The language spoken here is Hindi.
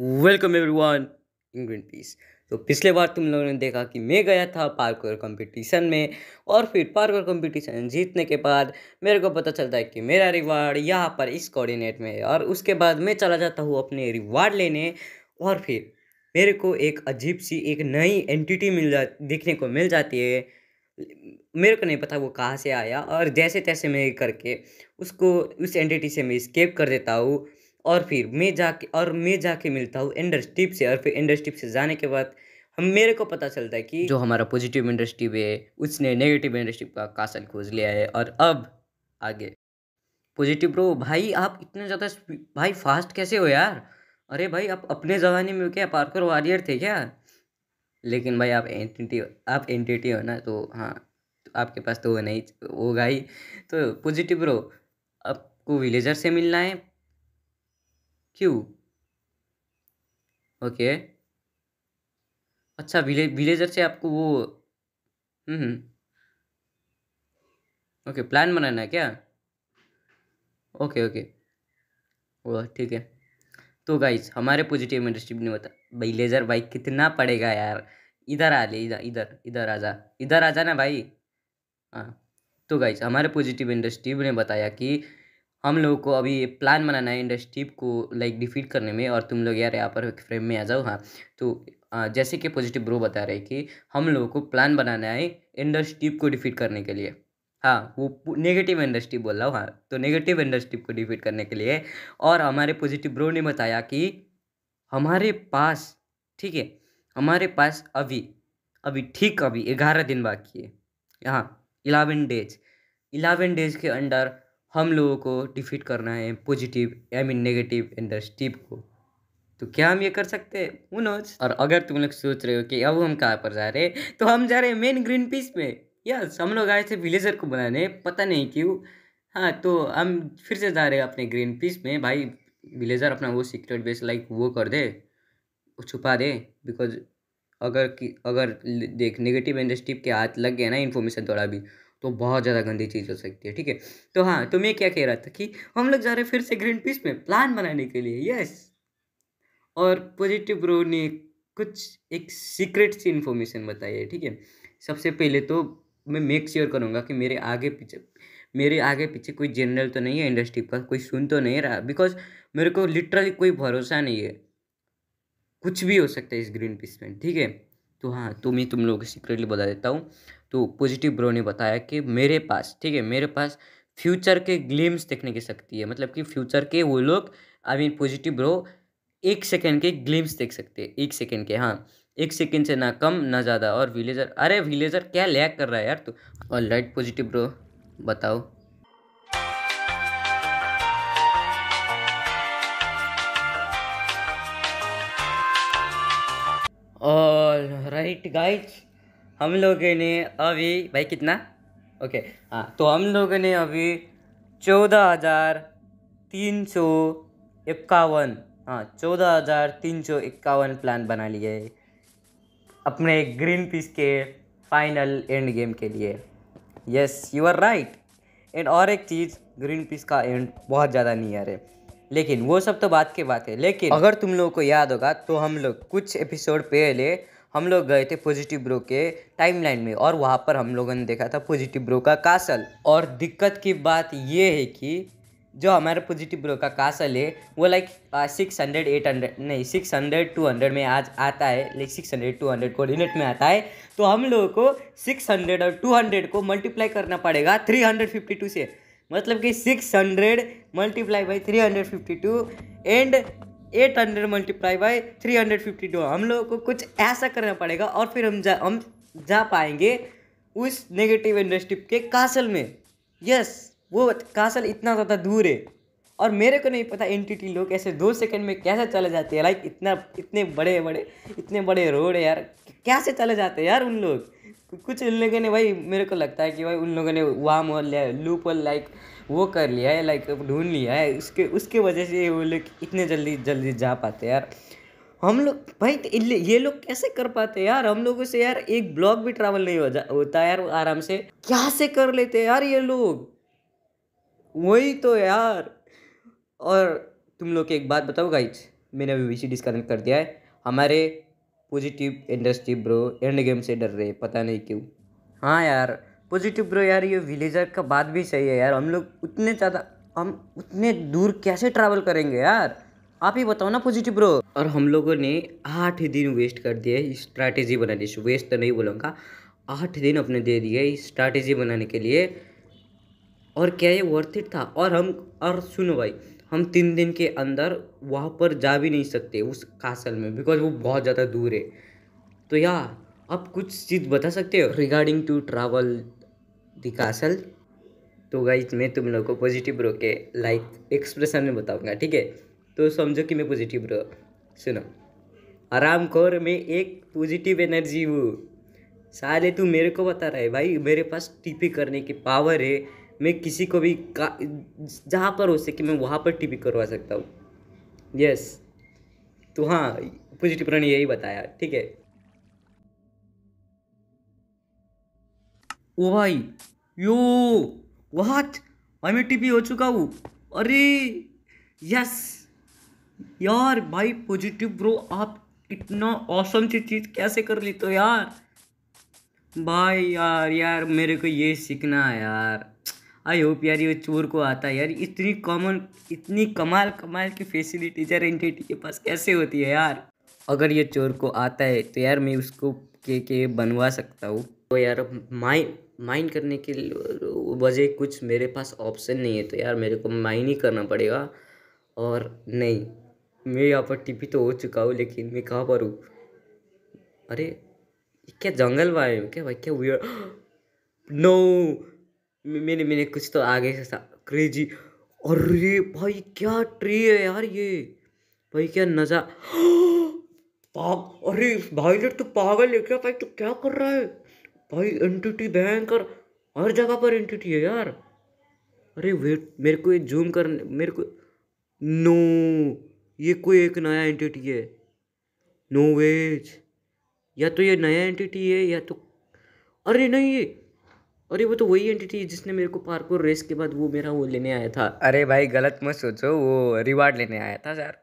Welcome everyone in Green Peace तो पिछले बार तुम लोगों ने देखा कि मैं गया था पार्कर कंपटीशन में और फिर पार्कर कंपटीशन जीतने के बाद मेरे को पता चलता है कि मेरा रिवार्ड यहाँ पर इस कोऑर्डिनेट में है और उसके बाद मैं चला जाता हूँ अपने रिवार्ड लेने और फिर मेरे को एक अजीब सी एक नई एंटिटी मिल जा देखने को मिल जाती है मेरे को नहीं पता वो कहाँ से आया और जैसे तैसे मैं करके उसको उस एंटिटी से मैं स्केप कर देता हूँ और फिर मैं जाके और मैं जाके मिलता हूँ इंडस्ट्रीप से और फिर इंडस्ट्रीप से जाने के बाद हम मेरे को पता चलता है कि जो हमारा पॉजिटिव इंडस्ट्रीप है उसने नेगेटिव इंडस्ट्रीप का कासल खोज लिया है और अब आगे पॉजिटिव ब्रो भाई आप इतने ज़्यादा भाई फास्ट कैसे हो यार अरे भाई आप अपने ज़माने में क्या पार्कर वॉरियर थे क्या लेकिन भाई आप एंटिटी आप एंटिटी हो ना तो हाँ तो आपके पास तो वो नहीं होगा ही तो पॉजिटिव ब्रो आपको विलेजर से मिलना है Q. ओके अच्छा विले विलेजर से आपको वो हम्म, हम्म। ओके प्लान बनाना है क्या ओके ओके वो ठीक है तो गाइज हमारे पॉजिटिव इंडस्ट्री नहीं बता भाई लेजर भाई कितना पड़ेगा यार इधर आ ले इधर इधर इधर आ जा इधर आ जा ना भाई हाँ तो गाइज हमारे पॉजिटिव इंडस्ट्री ने बताया कि हम लोगों को अभी प्लान बनाना है इंडस्ट्री को लाइक डिफीट करने में और तुम लोग यार यहाँ पर फ्रेम में आ जाओ हाँ तो जैसे कि पॉजिटिव ब्रो बता रहे कि हम लोगों को प्लान बनाना है इंडस्ट्री को डिफीट करने के लिए हाँ वो नेगेटिव इंडस्ट्री बोल रहा हूँ हाँ तो नेगेटिव इंडस्ट्री को डिफीट करने के लिए और हमारे पॉजिटिव ब्रो ने बताया कि हमारे पास ठीक है हमारे पास अभी अभी ठीक अभी ग्यारह दिन बाकी है हाँ इलेवन डेज इलेवन डेज के अंडर हम लोगों को डिफीट करना है positive I mean negative industry को तो क्या हम ये कर सकते हैं वो और अगर तुम लोग सोच रहे हो कि अब हम कहाँ पर जा रहे हैं तो हम जा रहे हैं मेन ग्रीन पीस में यस हम लोग आए थे विलेजर को बुलाने पता नहीं क्यों हाँ तो हम फिर से जा रहे हैं अपने ग्रीन पीस में भाई विलेजर अपना वो सीक्रेट बेस लाइक वो कर दे वो छुपा दे बिकॉज अगर कि अगर देख नेगेटिव इंडस्ट्री के हाथ लग गया ना इन्फॉर्मेशन थोड़ा भी तो बहुत ज़्यादा गंदी चीज़ हो सकती है ठीक है तो हाँ तो मैं क्या कह रहा था कि हम लोग जा रहे हैं फिर से ग्रीन पीस में प्लान बनाने के लिए यस और पॉजिटिव ब्रो ने कुछ एक सीक्रेट सी इन्फॉर्मेशन बताई है ठीक है सबसे पहले तो मैं मेक श्योर करूँगा कि मेरे आगे पीछे मेरे आगे पीछे कोई जनरल तो नहीं है इंडस्ट्री का कोई सुन तो नहीं रहा बिकॉज मेरे को लिटरली कोई भरोसा नहीं है कुछ भी हो सकता है इस ग्रीन पीस में ठीक है तो हाँ तो मैं तुम लोगों को सीक्रेटली बता देता हूँ तो पॉजिटिव ब्रो ने बताया कि मेरे पास ठीक है मेरे पास फ्यूचर के ग्लिम्स देखने की शक्ति है मतलब कि फ्यूचर के वो लोग आई मीन पॉजिटिव ब्रो एक सेकेंड के ग्लिम्स देख सकते हैं एक सेकेंड के हाँ एक सेकेंड से ना कम ना ज़्यादा और विलेजर अरे विलेजर क्या लैग कर रहा है यार तू और लाइट पॉजिटिव ब्रो बताओ और राइट गाइज हम लोगों ने अभी भाई कितना ओके हाँ तो हम लोगों ने अभी चौदह हज़ार तीन सौ इक्यावन हाँ चौदह हज़ार तीन सौ इक्यावन प्लान बना लिए अपने ग्रीन पीस के फाइनल एंड गेम के लिए yes you are right and और एक चीज़ ग्रीन पीस का एंड बहुत ज़्यादा नियर है लेकिन वो सब तो बात की बात है लेकिन अगर तुम लोगों को याद होगा तो हम लोग कुछ एपिसोड पहले हम लोग गए थे पॉजिटिव ब्रो के टाइमलाइन में और वहाँ पर हम लोगों ने देखा था पॉजिटिव ब्रो का कासल और दिक्कत की बात ये है कि जो हमारा पॉजिटिव ब्रो का कासल है वो like six hundred eight hundred नहीं सिक्स हंड्रेड टू हंड्रेड में आज आता है like six hundred two hundred coordinate में आता है तो हम लोगों को सिक्स हंड्रेड और टू हंड्रेड को मल्टीप्लाई करना पड़ेगा थ्री हंड्रेड फिफ्टी टू से मतलब कि six hundred multiply by three hundred fifty two and eight hundred multiply by three hundred fifty two हम लोगों को कुछ ऐसा करना पड़ेगा और फिर हम जा हम जा पाएंगे उस नेगेटिव इंडस्ट्री के कासल में यस वो कासल इतना ज़्यादा दूर है और मेरे को नहीं पता एन लोग ऐसे दो सेकंड में कैसे चले जाते हैं लाइक इतना इतने बड़े बड़े इतने बड़े रोड है यार कैसे चले जाते हैं यार उन लोग कुछ इन लोगों ने भाई मेरे को लगता है कि भाई उन लोगों ने वाम और लूप और लाइक वो कर लिया है लाइक ढूंढ लिया है उसके उसके वजह से वो लोग इतने जल्दी जल्दी जा पाते यार हम लोग भाई तो ये लोग कैसे कर पाते यार हम लोगों से यार एक ब्लॉक भी ट्रैवल नहीं हो जा होता यार आराम से क्या से कर लेते यार ये लोग वही तो यार और तुम लोग एक बात बताओ गाइज मैंने अभी वी सी डिस्कनेक्ट कर दिया है हमारे positive industry bro end game से डर रहे पता नहीं क्यों हाँ यार पॉजिटिव ब्रो यार ये विलेजर का बात भी सही है यार हम लोग उतने ज़्यादा हम उतने दूर कैसे ट्रैवल करेंगे यार आप ही बताओ ना पॉजिटिव ब्रो और हम लोगों ने आठ दिन वेस्ट कर दिए स्ट्रैटेजी बनाने से वेस्ट तो नहीं बोलूँगा आठ दिन अपने दे दिए स्ट्रैटेजी बनाने के लिए और क्या ये वर्थ इट था और हम और सुनो भाई हम तीन दिन के अंदर वहाँ पर जा भी नहीं सकते उस कासल में बिकॉज वो बहुत ज़्यादा दूर है तो या आप कुछ चीज़ बता सकते हो regarding to travel the castle तो गाइज मैं तुम लोग को पॉजिटिव रो के लाइक एक्सप्रेशन में बताऊँगा ठीक है तो समझो कि मैं पॉजिटिव रो सुनो आराम कर मैं एक पॉजिटिव एनर्जी हूँ साले तू मेरे को बता रहा है भाई मेरे पास टीपी करने की पावर है मैं किसी को भी जहाँ पर हो सके मैं वहाँ पर टीपी करवा सकता हूँ यस तो हाँ पॉजिटिव टिप्पणी ने यही बताया ठीक है ओ भाई यो वाट भाई मैं टीपी हो चुका हूँ अरे यस यार भाई पॉजिटिव ब्रो आप इतना औसम सी चीज़ कैसे कर ली तो यार भाई यार यार मेरे को ये सीखना है यार आई होप यार ये चोर को आता है यार इतनी कॉमन इतनी कमाल कमाल की फैसिलिटीज यार एनटीटी के पास कैसे होती है यार अगर ये चोर को आता है तो यार मैं उसको के के बनवा सकता हूँ तो यार माइन माइन करने के वजह कुछ मेरे पास ऑप्शन नहीं है तो यार मेरे को माइन ही करना पड़ेगा और नहीं मैं यहाँ पर टिपी तो हो चुका हूँ लेकिन मैं कहाँ पर हूँ अरे क्या जंगल वाले क्या भाई क्या वीर नो मैंने मैंने कुछ तो आगे से क्रेजी अरे भाई क्या ट्री है यार ये भाई क्या नज़ा पाग अरे भाई ने तो पागल है क्या भाई तू तो क्या कर रहा है भाई एंटिटी भयंकर हर जगह पर एंटिटी है यार अरे वेट मेरे को ये जूम कर मेरे को नो ये कोई एक नया एंटिटी है नो वेज या तो ये नया एंटिटी है या तो अरे नहीं ये अरे वो तो वही एंटिटी जिसने मेरे को पार्कोर रेस के बाद वो मेरा वो लेने आया था अरे भाई गलत मत सोचो वो रिवार्ड लेने आया था सर